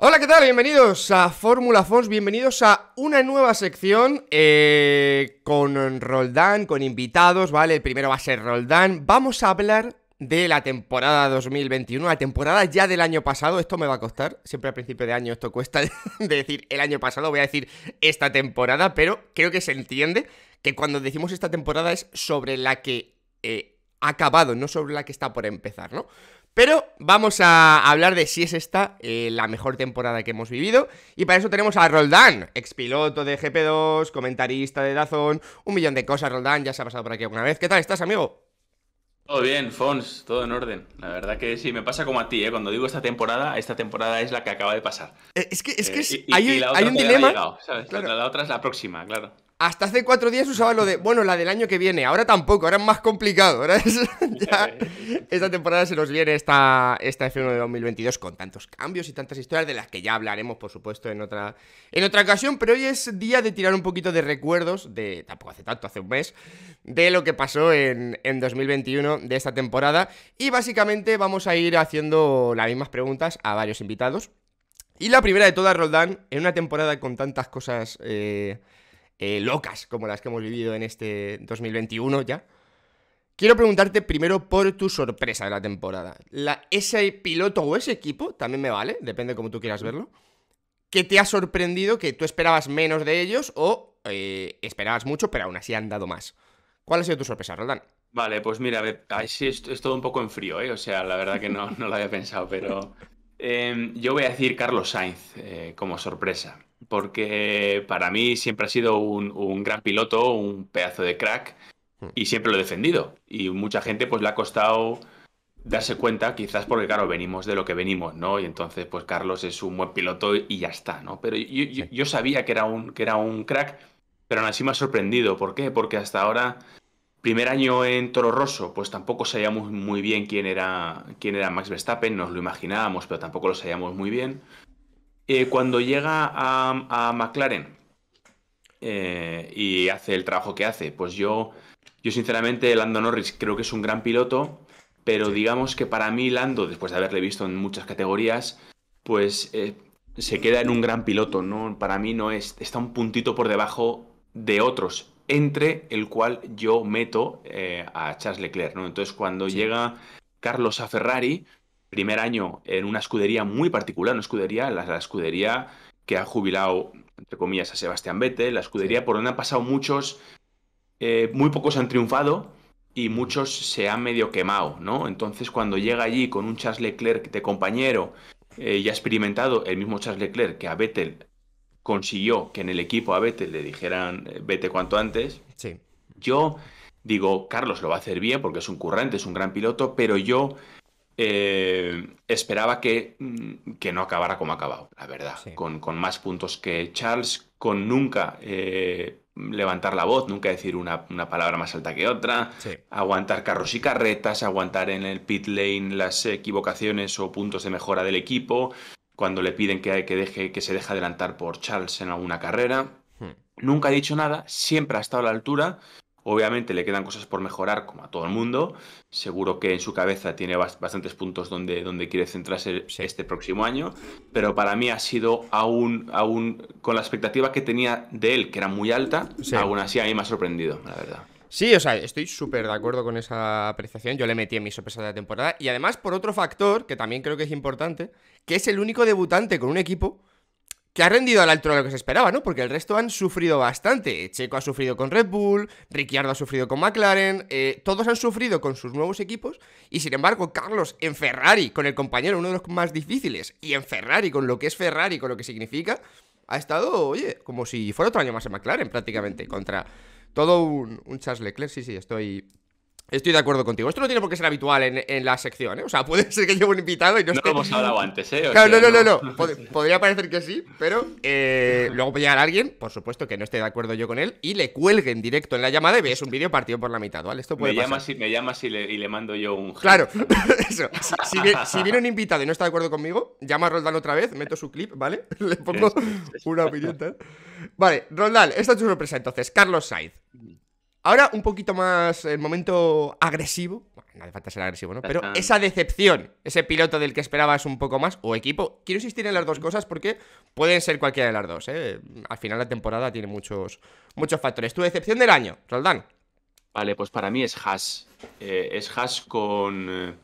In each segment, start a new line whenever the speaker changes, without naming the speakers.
Hola, ¿qué tal? Bienvenidos a Fórmula Fons, bienvenidos a una nueva sección eh, con Roldán, con invitados, ¿vale? El primero va a ser Roldán. Vamos a hablar de la temporada 2021, la temporada ya del año pasado. Esto me va a costar, siempre a principio de año esto cuesta decir el año pasado, voy a decir esta temporada, pero creo que se entiende que cuando decimos esta temporada es sobre la que eh, ha acabado, no sobre la que está por empezar, ¿no? Pero vamos a hablar de si es esta eh, la mejor temporada que hemos vivido. Y para eso tenemos a Roldán, expiloto de GP2, comentarista de Dazón, un millón de cosas. Roldán ya se ha pasado por aquí alguna vez. ¿Qué tal estás, amigo?
Todo bien, Fons, todo en orden. La verdad que sí, me pasa como a ti, ¿eh? Cuando digo esta temporada, esta temporada es la que acaba de pasar. Eh, es que, es que eh, hay, un dilema. la, otra es la próxima, claro. Hasta
hace cuatro días usaba lo de, bueno, la del año que viene, ahora tampoco, ahora es más complicado, esta temporada se nos viene esta, esta F1 de 2022 con tantos cambios y tantas historias de las que ya hablaremos, por supuesto, en otra, en otra ocasión, pero hoy es día de tirar un poquito de recuerdos, de tampoco hace tanto, hace un mes, de lo que pasó en, 2021 de esta temporada y básicamente vamos a ir haciendo las mismas preguntas a varios invitados. Y la primera de todas, Roldán, en una temporada con tantas cosas... Eh, eh, locas como las que hemos vivido en este 2021 ya. Quiero preguntarte primero por tu sorpresa de la temporada. La, ¿Ese piloto o ese equipo, también me vale, depende como tú quieras verlo, ¿qué te ha sorprendido, que tú esperabas menos de ellos o eh, esperabas mucho, pero aún así han dado más? ¿Cuál ha sido tu sorpresa, Roldán?
Vale, pues mira, a ver, es, todo un poco en frío, ¿eh? O sea, la verdad que no, no lo había pensado, pero Em, yo voy a decir Carlos Sainz eh, como sorpresa, porque para mí siempre ha sido un, gran piloto, un pedazo de crack, hmm. y siempre lo he defendido. Y mucha gente pues le ha costado darse cuenta, quizás porque, claro, venimos de lo que venimos, ¿no? Y entonces, pues Carlos es un buen piloto y ya está, ¿no? Pero yo, sabía que era, un, que era un crack, pero aún así me ha sorprendido. ¿Por qué? Porque hasta ahora Primer año en Toro Rosso, pues tampoco sabíamos muy bien quién era, quién era Max Verstappen, nos lo imaginábamos, pero tampoco lo sabíamos muy bien. Eh, cuando llega a, McLaren eh, y hace el trabajo que hace, pues yo, yo sinceramente Lando Norris creo que es un gran piloto, pero digamos que para mí Lando, después de haberle visto en muchas categorías, pues eh, se queda en un gran piloto, ¿no? Para mí no es, está un puntito por debajo de otros entre el cual yo meto eh, a Charles Leclerc, ¿no? Entonces, cuando llega Carlos a Ferrari, primer año en una escudería muy particular, una escudería, la, escudería que ha jubilado, entre comillas, a Sebastián Vettel, la escudería por donde han pasado muchos, eh, muy pocos han triunfado y muchos se han medio quemado, ¿no? Entonces, cuando llega allí con un Charles Leclerc de compañero eh, y ha experimentado el mismo Charles Leclerc que a Vettel consiguió que en el equipo a Vettel le dijeran eh, vete cuanto antes. Sí. Yo digo, Carlos lo va a hacer bien porque es un currante, es un gran piloto, pero yo eh, esperaba que, mm, que, no acabara como ha acabado, la verdad. Con, con, más puntos que Charles, con nunca eh, levantar la voz, nunca decir una, una palabra más alta que otra, aguantar carros y carretas, aguantar en el pit lane las equivocaciones o puntos de mejora del equipo, cuando le piden que, que, deje, que se deje adelantar por Charles en alguna carrera. Hmm. Nunca ha dicho nada, siempre ha estado a la altura. Obviamente le quedan cosas por mejorar, como a todo el mundo. Seguro que en su cabeza tiene bastantes puntos donde, donde quiere centrarse este próximo año. Pero para mí ha sido aún, aún con la expectativa que tenía de él, que era muy alta, aún así a mí me ha sorprendido, la verdad. Sí, o sea, estoy súper de acuerdo con
esa apreciación. Yo le metí en mi sorpresa de la temporada. Y además, por otro factor, que también creo que es importante, que es el único debutante con un equipo que ha rendido al altura de lo que se esperaba, ¿no? Porque el resto han sufrido bastante. Checo ha sufrido con Red Bull, Ricciardo ha sufrido con McLaren, eh, todos han sufrido con sus nuevos equipos y sin embargo Carlos en Ferrari, con el compañero, uno de los más difíciles, y en Ferrari, con lo que es Ferrari, con lo que significa, ha estado, oye, como si fuera otro año más en McLaren prácticamente, contra todo un, un Charles Leclerc, sí, sí, estoy Estoy de acuerdo contigo. Esto no tiene por qué ser habitual en, en la sección, ¿eh? O sea, puede ser que lleve un invitado y no, no lo hemos hablado antes, ¿eh? claro, no, no, no, no. podría parecer que sí, pero eh, luego puede llegar alguien, por supuesto, que no esté de acuerdo yo con él, y le cuelgue en directo en la llamada y es un vídeo partido por la mitad, ¿vale? Esto puede me Llamas me llamas
y le, mando yo un... Claro, eso. Si, viene,
un invitado y no está de acuerdo conmigo, llama a Roldán otra vez, meto su clip, ¿vale? le pongo una opinión Vale, Roldán, esta es tu sorpresa entonces. Carlos Said. Ahora un poquito más el momento agresivo. Bueno, no falta ser agresivo, ¿no? Pero esa decepción, ese piloto del que esperabas un poco más, o equipo. Quiero insistir en las dos cosas porque pueden ser cualquiera de las dos, ¿eh? Al final la temporada tiene muchos, muchos factores. Tu
decepción del año, Roldán. Vale, pues para mí es Haas. Eh, es Haas con. Eh,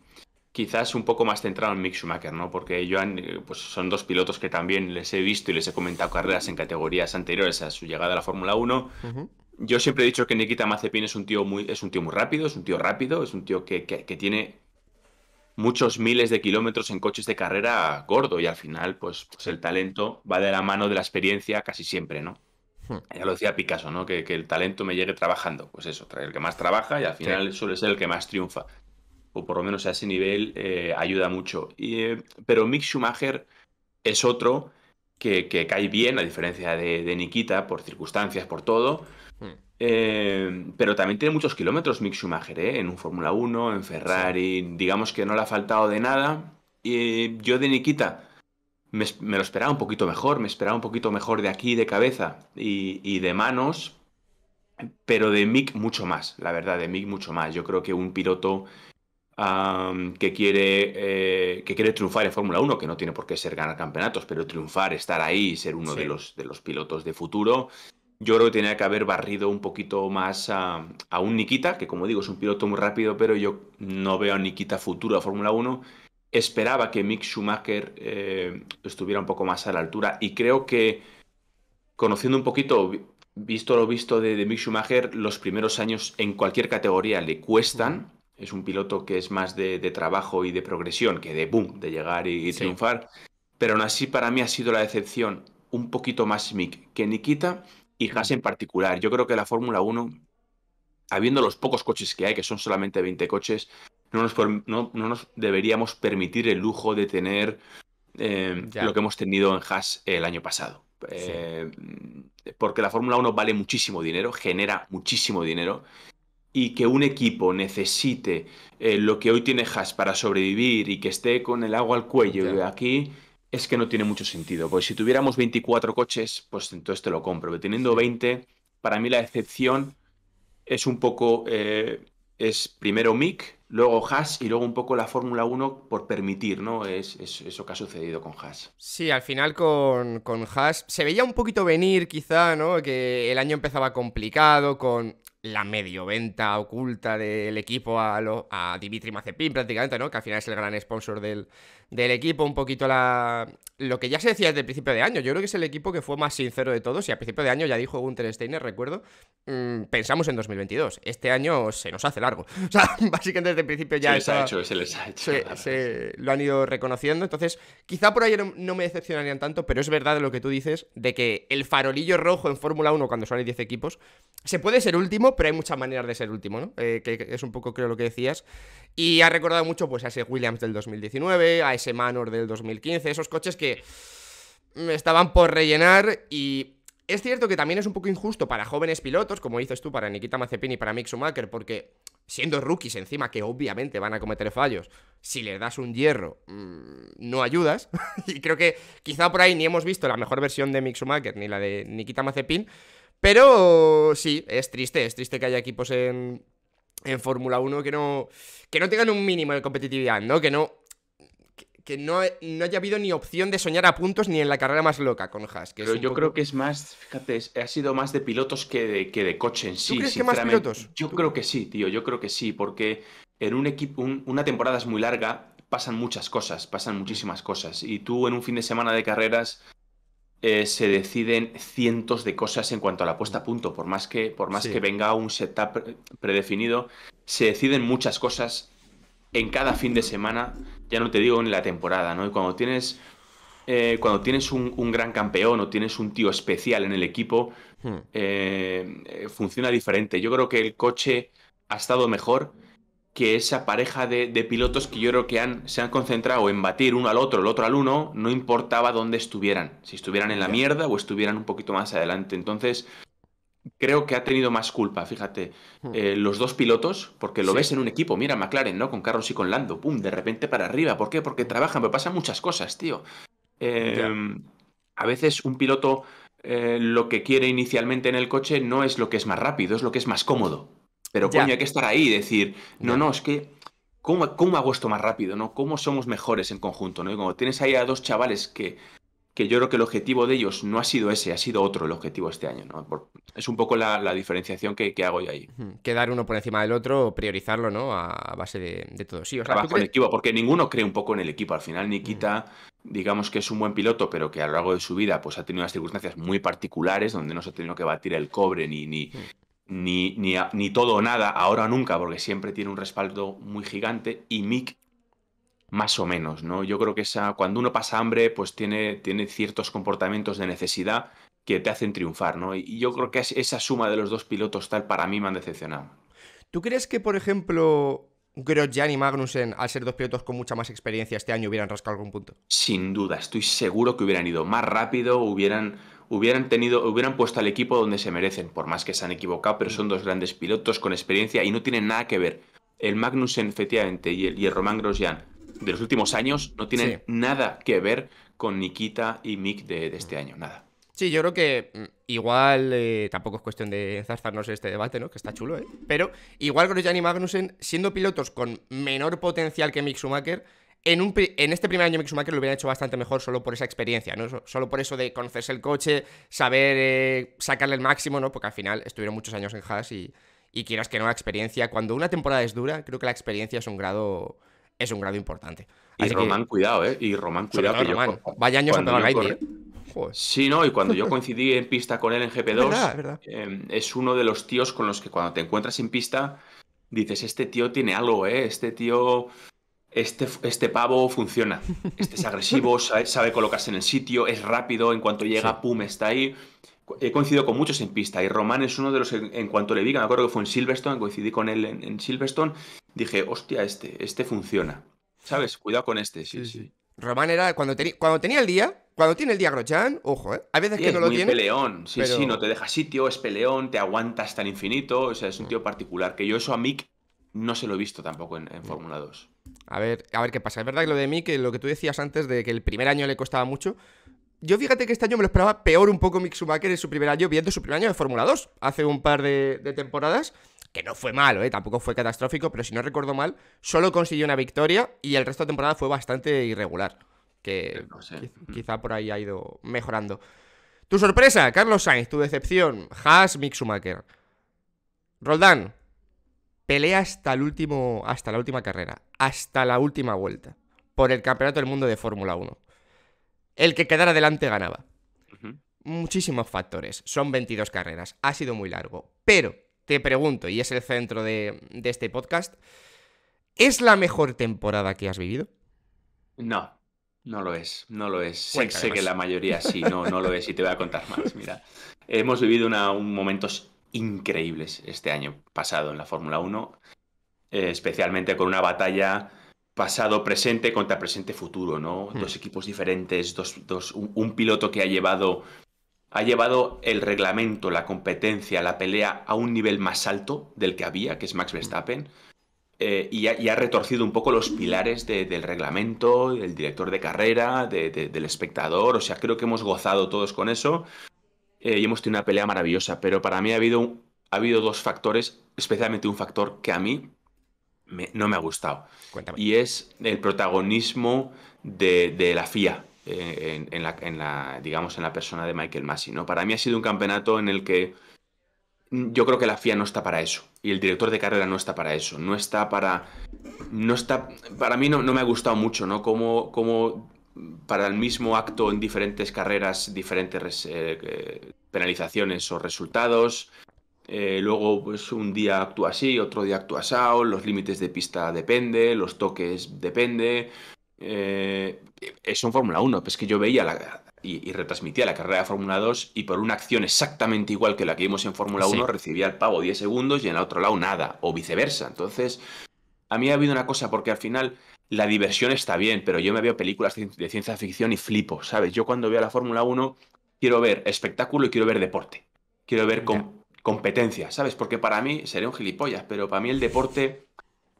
quizás un poco más centrado en Mick Schumacher, ¿no? Porque Joan, pues son dos pilotos que también les he visto y les he comentado carreras en categorías anteriores a su llegada a la Fórmula 1. Yo siempre he dicho que Nikita Mazepin es un tío muy, es un tío muy rápido, es un tío rápido, es un tío que, tiene muchos miles de kilómetros en coches de carrera gordo y al final, pues, pues el talento va de la mano de la experiencia casi siempre, ¿no? Hmm. Ya lo decía Picasso, ¿no? Que, el talento me llegue trabajando. Pues eso, el que más trabaja y al final suele ser el que más triunfa. O por lo menos a ese nivel eh, ayuda mucho. Y, eh, pero Mick Schumacher es otro que, cae bien, a diferencia de Nikita, por circunstancias, por todo Hmm. Eh, pero también tiene muchos kilómetros Mick Schumacher, ¿eh? en un Fórmula 1, en Ferrari, digamos que no le ha faltado de nada. Y yo de Nikita me, lo esperaba un poquito mejor, me esperaba un poquito mejor de aquí, de cabeza y, de manos, pero de Mick mucho más, la verdad, de Mick mucho más. Yo creo que un piloto que, quiere, eh, que quiere triunfar en Fórmula 1, que no tiene por qué ser ganar campeonatos, pero triunfar, estar ahí, ser uno de, los, de los pilotos de futuro, yo creo que tenía que haber barrido un poquito más a, un Nikita, que como digo es un piloto muy rápido, pero yo no veo a Nikita futuro a Fórmula 1. Esperaba que Mick Schumacher eh, estuviera un poco más a la altura y creo que, conociendo un poquito, visto lo visto de, Mick Schumacher, los primeros años en cualquier categoría le cuestan. Es un piloto que es más de, trabajo y de progresión que de boom, de llegar y, triunfar. Pero aún así para mí ha sido la decepción un poquito más Mick que Nikita y Haas en particular. Yo creo que la Fórmula 1, habiendo los pocos coches que hay, que son solamente 20 coches, no nos, deberíamos permitir el lujo de tener eh, lo que hemos tenido en Haas el año pasado. Eh, porque la Fórmula 1 vale muchísimo dinero, genera muchísimo dinero. Y que un equipo necesite eh, lo que hoy tiene Haas para sobrevivir y que esté con el agua al cuello de aquí, es que no tiene mucho sentido. pues si tuviéramos 24 coches, pues entonces te lo compro. Pero teniendo 20, para mí la excepción es un poco. Eh, es primero mic luego Haas y luego un poco la Fórmula 1 por permitir, ¿no? Es, eso que ha sucedido con Haas.
Sí, al final con, con Haas se veía un poquito venir quizá, ¿no? Que el año empezaba complicado con la medio venta oculta del equipo a, lo, a Dimitri Mazepin prácticamente, ¿no? Que al final es el gran sponsor del, equipo, un poquito la, lo que ya se decía desde el principio de año. Yo creo que es el equipo que fue más sincero de todos y al principio de año ya dijo Gunther Steiner, recuerdo, mm, pensamos en 2022, este año se nos hace largo. O sea, básicamente desde en principio ya... Se ha hecho, lo han ido reconociendo, entonces quizá por ahí no, me decepcionarían tanto, pero es verdad lo que tú dices, de que el farolillo rojo en Fórmula 1 cuando salen 10 equipos, se puede ser último, pero hay muchas maneras de ser último, ¿no? Eh, que es un poco creo lo que decías. Y ha recordado mucho pues a ese Williams del 2019, a ese Manor del 2015, esos coches que estaban por rellenar y es cierto que también es un poco injusto para jóvenes pilotos, como dices tú, para Nikita Mazepin y para Mick Schumacher, porque siendo rookies encima que obviamente van a cometer fallos, si les das un hierro, mm, no ayudas. y creo que quizá por ahí ni hemos visto la mejor versión de Mixumaker ni la de Nikita Mazepin. Pero sí, es triste, es triste que haya equipos en, en Fórmula 1 que no, que no tengan un mínimo de competitividad, ¿no? Que no que no, haya habido ni opción de soñar a puntos ni en la
carrera más loca con Haas. Pero yo creo que es más, fíjate, ha sido más de pilotos que de, que de coche en sí. ¿Tú crees que más pilotos? Yo creo que sí, tío, yo creo que sí, porque en un equipo, una temporada es muy larga, pasan muchas cosas, pasan muchísimas cosas. Y tú en un fin de semana de carreras eh, se deciden cientos de cosas en cuanto a la puesta a punto. Por más que, por más que venga un setup predefinido, se deciden muchas cosas en cada fin de semana, ya no te digo en la temporada, ¿no? Y cuando tienes, eh, cuando tienes un, gran campeón o tienes un tío especial en el equipo, hmm. eh, eh, funciona diferente. Yo creo que el coche ha estado mejor que esa pareja de, pilotos que yo creo que se han concentrado en batir uno al otro, el otro al uno, no importaba dónde estuvieran, si estuvieran en la mierda o estuvieran un poquito más adelante. Entonces, creo que ha tenido más culpa, fíjate, hmm. eh, los dos pilotos, porque lo ves en un equipo, mira McLaren, ¿no? Con Carlos y con Lando, ¡pum! De repente para arriba, ¿por qué? Porque trabajan, pero pasan muchas cosas, tío. Em, a veces un piloto eh, lo que quiere inicialmente en el coche no es lo que es más rápido, es lo que es más cómodo. Pero coño, hay que estar ahí y decir, no, no, es que ¿Cómo, hago esto más rápido? ¿no? ¿Cómo somos mejores en conjunto? ¿no? Y como tienes ahí a dos chavales que que yo creo que el objetivo de ellos no ha sido ese, ha sido otro el objetivo este año. ¿no? es un poco la, diferenciación
que, hago yo ahí. Quedar uno por encima del otro, priorizarlo ¿no? a base de, de todo. Sí, Trabajo
porque ninguno cree un poco en el equipo. Al final, Nikita, digamos que es un buen piloto, pero que a lo largo de su vida pues, ha tenido unas circunstancias muy particulares donde no se ha tenido que batir el cobre ni, ni, ni, ni, ni todo o nada, ahora o nunca, porque siempre tiene un respaldo muy gigante. Y Mick más o menos, ¿no? Yo creo que esa, cuando uno pasa hambre, pues tiene, tiene ciertos comportamientos de necesidad que te hacen triunfar, ¿no? Y yo creo que esa suma de los dos pilotos tal para mí me han decepcionado.
¿Tú crees que, por ejemplo, Grosjean y Magnussen, al ser dos pilotos con mucha más experiencia este año, hubieran rascado algún punto?
Sin duda, estoy seguro que hubieran ido más rápido, hubieran, hubieran, tenido, hubieran puesto al equipo donde se merecen, por más que se han equivocado, pero son dos grandes pilotos con experiencia y no tienen nada que ver. El Magnussen, efectivamente, y el, y Román Grosjean de los últimos años no tiene nada que ver con Nikita y Mick de, este año, nada.
Sí, yo creo que mm, igual eh, tampoco es cuestión de en este debate, ¿no? Que está chulo, ¿eh? Pero igual Grosjean y Magnussen, siendo pilotos con menor potencial que Mick Schumacher, en, un en este primer año Mick Schumacher lo hubiera hecho bastante mejor solo por esa experiencia, ¿no? Solo por eso de conocerse el coche, saber eh, sacarle el máximo, ¿no? Porque al final estuvieron muchos años en Haas y, y quieras que no, la experiencia, cuando una temporada es dura, creo que la experiencia es un grado
es un grado importante. y Román, cuidado, ¿eh? Y Román, cuidado. Vaya años cuando la corre... ¿eh? Sí, no, y cuando yo coincidí en pista con él en GP2, eh, es, uno de los tíos con los que cuando te encuentras en pista dices, este tío tiene algo, ¿eh? Este tío este, este, pavo funciona. Este es agresivo, sabe, colocarse en el sitio, es rápido, en cuanto llega, pum, está ahí he coincidido con muchos en pista y Román es uno de los en cuanto le vi, me acuerdo que fue en Silverstone, coincidí con él en, Silverstone, dije, hostia, este, este funciona. ¿Sabes? Cuidado con este, sí, sí.
Román era cuando, cuando tenía el día, cuando tiene el día Grosjean, ojo, ¿eh? Hay veces que no lo tiene. Es peleón, sí, sí, no te deja
sitio, es peleón, te aguantas hasta infinito, o sea, es un mm. tío particular. Que yo eso a Mick no se lo he visto tampoco en, en mm. Fórmula 2.
A ver, a ver qué pasa. Es verdad que lo de Mick, eh, lo que tú decías antes de que el primer año le costaba mucho, yo fíjate que este año me lo esperaba peor un poco Mick Schumacher en su primer año, viendo su primer año de Fórmula 2, hace un par de, temporadas, que no fue malo, ¿eh? tampoco fue catastrófico, pero si no recuerdo mal, solo consiguió una victoria y el resto de temporada fue bastante irregular, que eh, mm. quizá, por ahí ha ido mejorando. Tu sorpresa, Carlos Sainz, tu decepción, Haas, Mick Schumacher. Roldán, pelea hasta el último, hasta la última carrera, hasta la última vuelta, por el campeonato del mundo de Fórmula 1 el que quedara adelante ganaba. Muchísimos factores, son 22 carreras, ha sido muy largo, pero te pregunto, y es el centro de, este podcast, ¿es la mejor temporada
que has vivido? No, no lo es, no lo es. Sé, que la mayoría sí, no, no lo es y te voy a contar más. Mira, hemos vivido un momentos increíbles este año pasado en la Fórmula 1, eh, especialmente con una batalla pasado, presente contra presente, futuro, ¿no? Hmm. Dos equipos diferentes, dos, un, piloto que ha llevado, ha llevado el reglamento, la competencia, la pelea a un nivel más alto del que había, que es Max hmm. Verstappen. Eh, y, ha, retorcido un poco los pilares del reglamento, del director de carrera, del espectador. O sea, creo que hemos gozado todos con eso eh, y hemos tenido una pelea maravillosa. Pero para mí ha habido, ha habido dos factores, especialmente un factor que a mí no me ha gustado. Y es el protagonismo de, la FIA. Eh, en, la, digamos, en la persona de Michael Massi Para mí ha sido un campeonato en el que yo creo que la FIA no está para eso. Y el director de carrera no está para eso. No está para. No está. Para mí no, no me ha gustado mucho, ¿no? Como, para el mismo acto en diferentes carreras, diferentes eh, eh, penalizaciones o resultados, eh, luego, pues un día actúa así, otro día actúa sao los límites de pista depende, los toques depende. Eh, es un en Fórmula 1, pues que yo veía la, y, retransmitía la carrera de Fórmula 2 y por una acción exactamente igual que la que vimos en Fórmula 1 recibía el pago 10 segundos y en el otro lado nada, o viceversa. Entonces, a mí ha habido una cosa, porque al final la diversión está bien, pero yo me veo películas de ciencia ficción y flipo, ¿sabes? Yo cuando veo la Fórmula 1 quiero ver espectáculo y quiero ver deporte. Quiero ver con competencia, ¿sabes? Porque para mí sería un gilipollas, pero para mí el deporte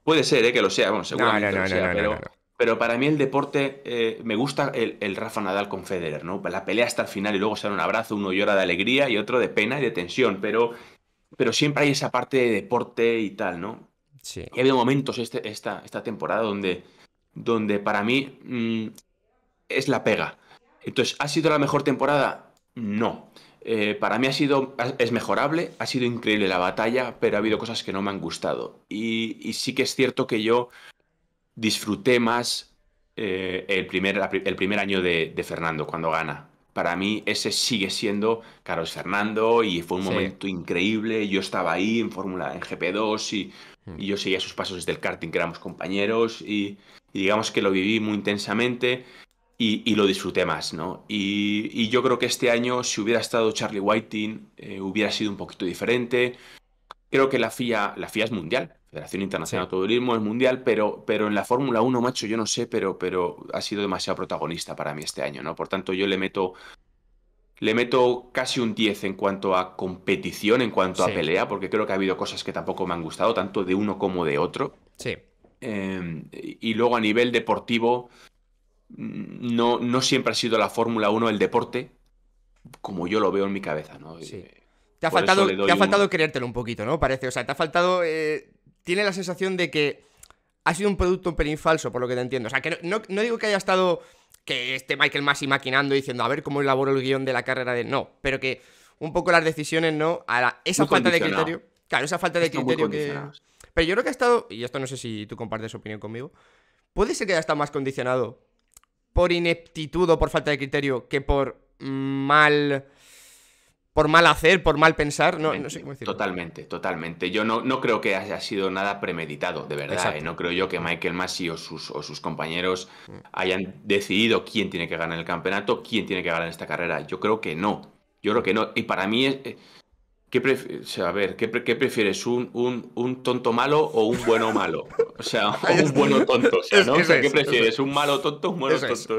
puede ser, ¿eh? que lo sea, bueno, seguramente lo sea, pero, pero, para mí el deporte eh, me gusta el, Rafa Nadal con Federer, ¿no? La pelea hasta el final y luego se un abrazo, uno llora de alegría y otro de pena y de tensión, pero, pero siempre hay esa parte de deporte y tal, ¿no? Sí. Y ha habido momentos este, esta, esta temporada donde, donde para mí mm, es la pega. Entonces, ¿ha sido la mejor temporada? No. Eh, para mí ha sido, es mejorable, ha sido increíble la batalla, pero ha habido cosas que no me han gustado. Y, sí que es cierto que yo disfruté más eh, el, primer, el primer año de, Fernando cuando gana. Para mí ese sigue siendo Carlos Fernando y fue un momento increíble. Yo estaba ahí en Fórmula, en GP2 hmm. y, yo seguía sus pasos desde el karting, que éramos compañeros y digamos que lo viví muy intensamente y, lo disfruté más, ¿no? Y, yo creo que este año, si hubiera estado Charlie Whiting, eh, hubiera sido un poquito diferente. Creo que la FIA, la FIA es mundial, Federación Internacional de Automovilismo es mundial, pero, pero en la Fórmula 1, macho, yo no sé, pero, pero ha sido demasiado protagonista para mí este año, ¿no? Por tanto, yo le meto le meto casi un 10 en cuanto a competición, en cuanto a pelea, porque creo que ha habido cosas que tampoco me han gustado, tanto de uno como de otro. Sí. Eh, y luego a nivel deportivo, no, no siempre ha sido la Fórmula 1 el deporte como yo lo veo en mi cabeza, ¿no? Eh, te ha faltado, ha faltado
creértelo un poquito, ¿no? Parece, o sea, te ha faltado... Eh, tiene la sensación de que ha sido un producto un pelín falso, por lo que te entiendo. O sea, que no, digo que haya estado que esté Michael Masi maquinando diciendo a ver cómo elaboro el guión de la carrera de. No, pero que un poco las decisiones, ¿no? esa falta de criterio. Claro, esa falta de criterio que. Pero yo creo que ha estado, y esto no sé si tú compartes opinión conmigo, puede ser que haya estado más condicionado por ineptitud o por falta de criterio que por
mal por mal hacer, por mal pensar, no, sé cómo decirlo. Totalmente, totalmente. Yo no, no creo que haya sido nada premeditado, de verdad. ¿eh? No creo yo que Michael Massey o sus, o sus compañeros mm. hayan decidido quién tiene que ganar el campeonato, quién tiene que ganar esta carrera. Yo creo que no. Yo creo que no. Y para mí, es... Eh, ¿Qué a ver, ¿qué, prefieres? ¿Un, un, tonto malo o un bueno malo? O sea, un bueno tonto. ¿Qué prefieres? ¿Un malo tonto o un bueno tonto?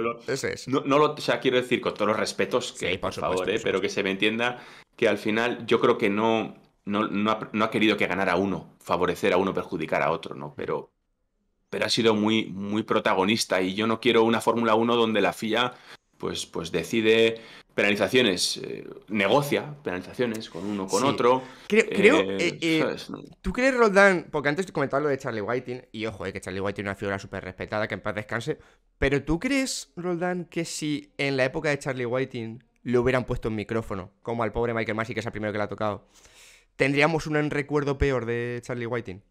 No, lo, o sea, quiero decir, con todos los respetos que hay, por, favor, ¿eh? pero que se me entienda que al final yo creo que no, no, ha, querido que ganara uno, favorecer a uno, perjudicar a otro, ¿no? Pero, pero ha sido muy, muy protagonista y yo no quiero una Fórmula 1 donde la FIA pues, pues decide penalizaciones, eh, negocia penalizaciones con uno, con otro. Eh, creo, eh,
¿tú crees, Roldán? Porque antes te comentaba lo de Charlie Whiting,
y ojo, que Charlie Whiting es una figura súper
respetada, que en paz descanse, pero ¿tú crees, Roldán, que si en la época de Charlie Whiting le hubieran puesto en micrófono, como al pobre Michael Massey, que es el primero que le ha tocado, tendríamos un recuerdo peor de Charlie Whiting?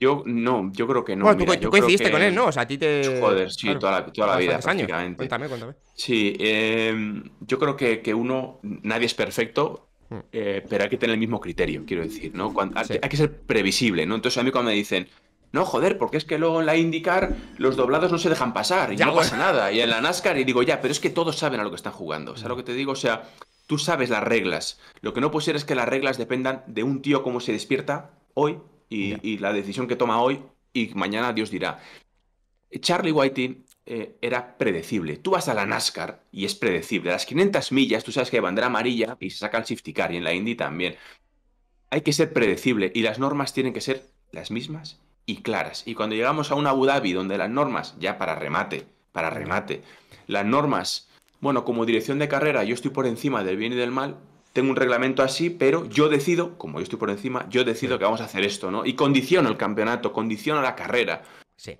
Yo no, yo creo que no. Bueno, tú, coincidiste con él, ¿no? O sea, a ti te. Joder, sí, toda la, toda la vida prácticamente. Cuéntame, cuéntame. Sí, em, yo creo que, uno, nadie es perfecto, hmm. eh, pero hay que tener el mismo criterio, quiero decir, ¿no? hay, que ser previsible, ¿no? Entonces a mí cuando me dicen, no, joder, porque es que luego en la IndyCar los doblados no se dejan pasar y no pasa nada. Y en la NASCAR, y digo, ya, pero es que todos saben a lo que están jugando. O sea, lo hmm. que te digo, o sea, tú sabes las reglas. Lo que no puede ser es que las reglas dependan de un tío como se despierta hoy y, la decisión que toma hoy y mañana Dios dirá. Charlie Whiting eh, era predecible. Tú vas a la NASCAR y es predecible. las 500 millas tú sabes que hay bandera amarilla y se saca el shifty car y en la Indy también. Hay que ser predecible y las normas tienen que ser las mismas y claras. Y cuando llegamos a un Abu Dhabi donde las normas, ya para remate, para remate, las normas, bueno, como dirección de carrera yo estoy por encima del bien y del mal, tengo un reglamento así, pero yo decido, como yo estoy por encima, yo decido que vamos a hacer esto, ¿no? Y condiciono el campeonato, condiciono la carrera. Sí.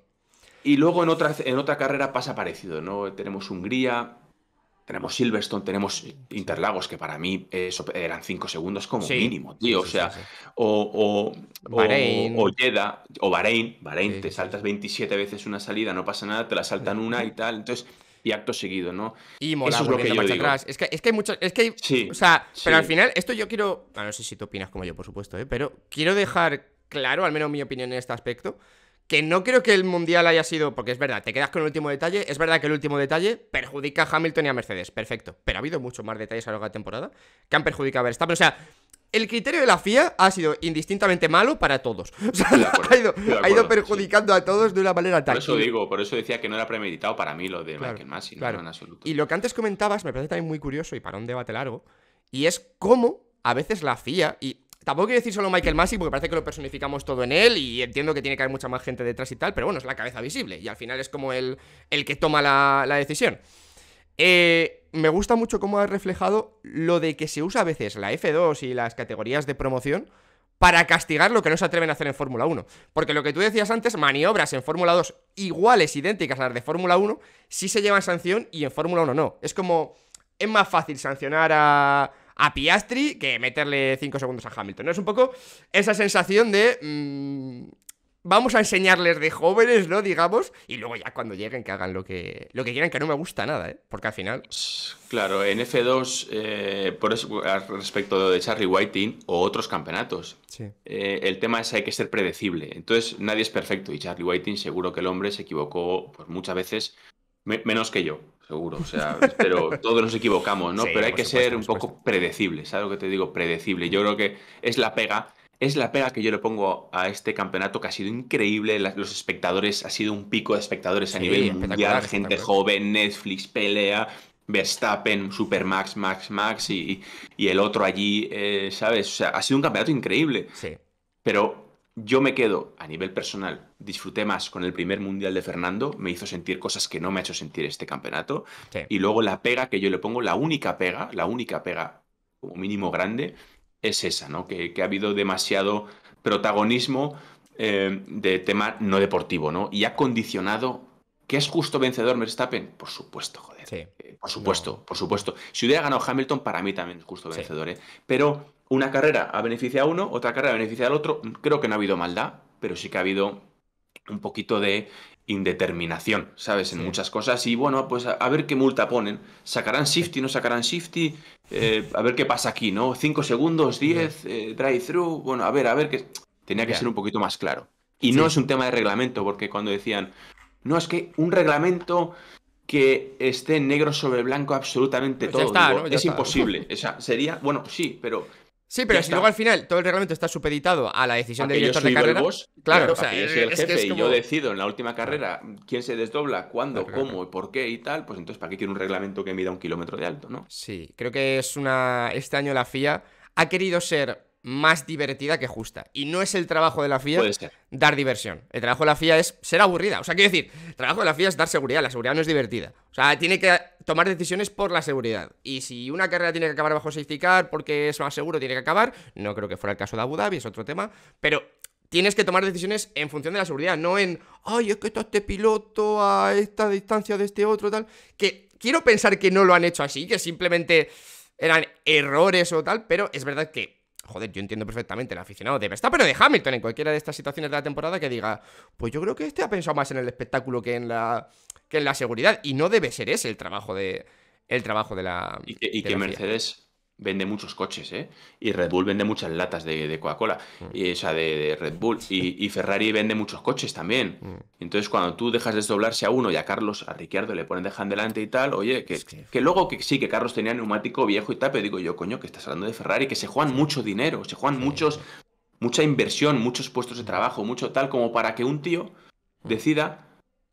Y luego en otra, en otra carrera pasa parecido, ¿no? Tenemos Hungría, tenemos Silverstone, tenemos Interlagos, que para mí eso eran cinco segundos como mínimo, tío. o sea, o, o, o, o Bahrein, Bahrein, te saltas 27 veces una salida, no pasa nada, te la saltan una y tal. Entonces y acto seguido, ¿no? Y Eso es lo que
Es que, hay muchas... Es que
o sea, pero al final,
esto yo quiero.
Ah, no sé si tú opinas como yo, por supuesto,
¿eh? pero quiero dejar claro, al menos mi opinión en este aspecto. Que no creo que el mundial haya sido. Porque es verdad, te quedas con el último detalle. Es verdad que el último detalle perjudica a Hamilton y a Mercedes. Perfecto. Pero ha habido muchos más detalles a lo largo de la temporada que han perjudicado a Verstappen. O sea, el criterio de la FIA ha
sido indistintamente malo para todos. O sea, ha, ido, perjudicando
a todos de una manera tal. Por eso digo,
por eso decía que no era premeditado para mí lo de Michael Masi, no en absoluto.
Y lo que antes comentabas me parece también muy curioso y para un debate largo, y es cómo a veces la FIA, y tampoco quiero decir solo Michael Masi porque parece que lo personificamos todo en él y entiendo que tiene que haber mucha más gente detrás y tal, pero bueno, es la cabeza visible y al final es como el, el que toma la, la decisión. Eh, me gusta mucho cómo ha reflejado lo de que se usa a veces la F2 y las categorías de promoción para castigar lo que no se atreven a hacer en Fórmula 1. Porque lo que tú decías antes, maniobras en Fórmula 2 iguales, idénticas a las de Fórmula 1, sí se llevan sanción y en Fórmula 1 no. Es como, es más fácil sancionar a, Piastri que meterle 5 segundos a Hamilton. Es un poco esa sensación de... Mm, vamos a enseñarles de jóvenes, ¿no? Digamos, y luego ya cuando lleguen que hagan lo que, lo que quieran, que no me gusta nada, ¿eh? Porque al final...
Claro, en F2, eh, por eso, respecto de Charlie Whiting o otros campeonatos, eh, el tema es hay que ser predecible. Entonces, nadie es perfecto y Charlie Whiting seguro que el hombre se equivocó pues, muchas veces, menos que yo. Seguro, o sea, pero todos nos equivocamos, ¿no? pero hay que ser un poco predecible, ¿sabes lo que te digo? Predecible. Yo creo que es la pega es la pega que yo le pongo a este campeonato que ha sido increíble. los espectadores, ha sido un pico de espectadores a nivel mundial, gente joven, Netflix, pelea, Verstappen, Supermax, Max, Max, y, el otro allí, eh, ¿sabes? O sea, ha sido un campeonato increíble. Sí. Pero yo me quedo a nivel personal, disfruté más con el primer mundial de Fernando, me hizo sentir cosas que no me ha hecho sentir este campeonato. Y luego la pega que yo le pongo, la única pega, la única pega como mínimo grande, es esa, ¿no? Que, ha habido demasiado protagonismo eh, de tema no deportivo, ¿no? Y ha condicionado. ¿Que es justo vencedor Verstappen? Por supuesto, joder. Eh, por supuesto, por supuesto. Si hubiera ganado Hamilton, para mí también es justo vencedor, ¿eh? Pero una carrera ha beneficiado a uno, otra carrera ha beneficiado al otro. Creo que no ha habido maldad, pero sí que ha habido un poquito de indeterminación, ¿sabes? En muchas cosas. Y bueno, pues a, ver qué multa ponen. ¿Sacarán shifty, no sacarán shifty? Eh, a ver qué pasa aquí, ¿no? ¿Cinco segundos, diez, eh, drive-through? Bueno, a ver, a ver qué. Tenía que ser un poquito más claro. Y no es un tema de reglamento, porque cuando decían, no, es que un reglamento que esté negro sobre blanco absolutamente pues todo. Es imposible. O sería, bueno, sí, pero Sí, pero si luego al final todo el reglamento está
supeditado
a la decisión ah, del director de carrera. claro, o sea, yo el jefe y yo decido en la última carrera quién se desdobla, cuándo, cómo y por qué y tal, pues entonces ¿para qué quiero un reglamento que mida un kilómetro de alto, no? Sí,
creo que es una. Este año la FIA ha querido ser más divertida que justa. Y no es el trabajo de la FIA dar diversión. El trabajo de la FIA es ser aburrida. O sea, quiero decir, el trabajo de la FIA es dar seguridad. La seguridad no es divertida. O sea, tiene que tomar decisiones por la seguridad. Y si una carrera tiene que acabar bajo safety car porque es más seguro, tiene que acabar. No creo que fuera el caso de Abu Dhabi, es otro tema. Pero tienes que tomar decisiones en función de la seguridad, no en, ay, es que está este piloto a esta distancia de este otro, tal. Que quiero pensar que no lo han hecho así, que simplemente eran errores o tal, pero es verdad que Joder, yo entiendo perfectamente el aficionado debe estar pero de Hamilton en cualquiera de estas situaciones de la temporada que diga, pues yo creo que este ha pensado más en el espectáculo que en la, que en la seguridad. Y no debe ser ese el trabajo de, el trabajo de la...
Y que, y que Mercedes vende muchos coches, ¿eh? Y Red Bull vende muchas latas de, Coca-Cola, mm. o sea, de, Red Bull. Y, Ferrari vende muchos coches también. Mm. Entonces, cuando tú dejas desdoblarse a uno y a Carlos, a Ricciardo le ponen dejan delante y tal, oye, que, que luego que sí, que Carlos tenía neumático viejo y tal, pero digo yo, coño, que estás hablando de Ferrari, que se juegan mucho dinero, se juegan muchos, mucha inversión, muchos puestos de mm. trabajo, mucho tal, como para que un tío decida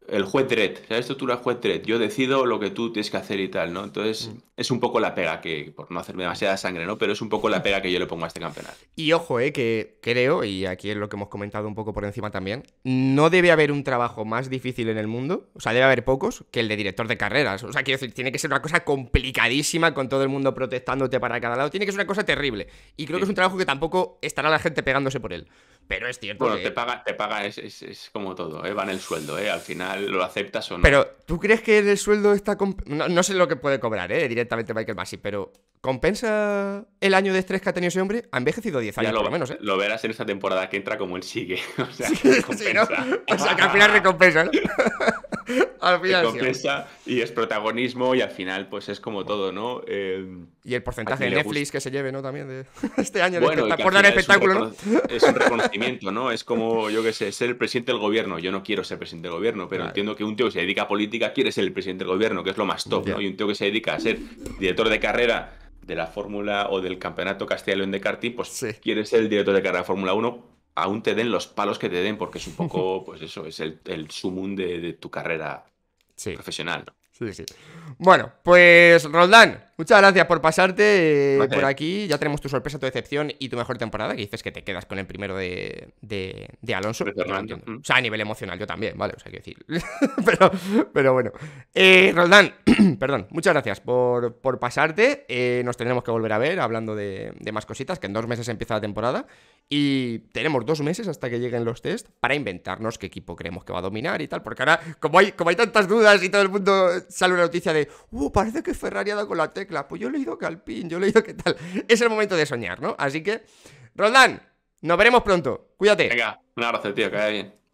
el juez Dredd, sabes, tú eres juez Dredd, yo decido lo que tú tienes que hacer y tal, ¿no? Entonces, mm. es un poco la pega que, por no hacerme demasiada sangre, ¿no? Pero es un poco la pega que yo le pongo a este campeonato.
Y ojo, eh, que creo, y aquí es lo que hemos comentado un poco por encima también, no debe haber un trabajo más difícil en el mundo, o sea, debe haber pocos, que el de director de carreras. O sea, quiero decir, tiene que ser una cosa complicadísima con todo el mundo protestándote para cada lado, tiene que ser una cosa terrible. Y creo que es un trabajo que tampoco estará la gente
pegándose por él. Pero es cierto. Bueno, te paga, te paga es, es, es como todo, ¿eh? va en el sueldo, ¿eh? al final lo aceptas o no. Pero,
¿tú crees que el sueldo está. No, sé lo que puede cobrar ¿eh? directamente Michael Massey, pero ¿compensa el año de estrés que ha tenido ese hombre? Ha envejecido 10 años, lo, por lo menos. ¿eh? Lo
verás en esta temporada que entra como él sigue. O sea, o sea que al final
recompensa.
al y es protagonismo y al final, pues es como todo, ¿no? Eh, y el porcentaje de Netflix
que se lleve, ¿no? También de este año por dar espectáculo,
es ¿no? Es un reconocimiento, ¿no? Es como, yo qué sé, ser el presidente del gobierno. Yo no quiero ser presidente del gobierno, pero entiendo que un tío que se dedica a política quiere ser el presidente del gobierno, que es lo más top, ¿no? Y un tío que se dedica a ser director de carrera de la Fórmula o del Campeonato castellano de Karting, pues quiere ser el director de carrera de Fórmula 1 aún te den los palos que te den, porque es un poco, pues eso, es el, sumum de, tu carrera profesional. Sí, sí. Bueno,
pues Roldán, muchas gracias por pasarte eh, por aquí. Ya tenemos tu sorpresa, tu decepción y tu mejor temporada, que dices que te quedas con el primero de, de, de Alonso. Mm. O sea, a nivel emocional, yo también, ¿vale? O sea, hay que decir. pero, pero, bueno. Eh, Roldán, perdón, muchas gracias por, por pasarte. Eh, nos tenemos que volver a ver hablando de, de, más cositas, que en dos meses empieza la temporada y tenemos dos meses hasta que lleguen los test para inventarnos qué equipo creemos que va a dominar y tal. Porque ahora, como hay, como hay tantas dudas y todo el mundo sale una noticia de, uh, parece que Ferrari ha dado con la tecla. Pues yo he leído que Alpine, yo he leído que tal. Es el momento de soñar, ¿no? Así que, Roldán, nos veremos pronto. Cuídate.
Venga, un abrazo, tío, que vaya bien.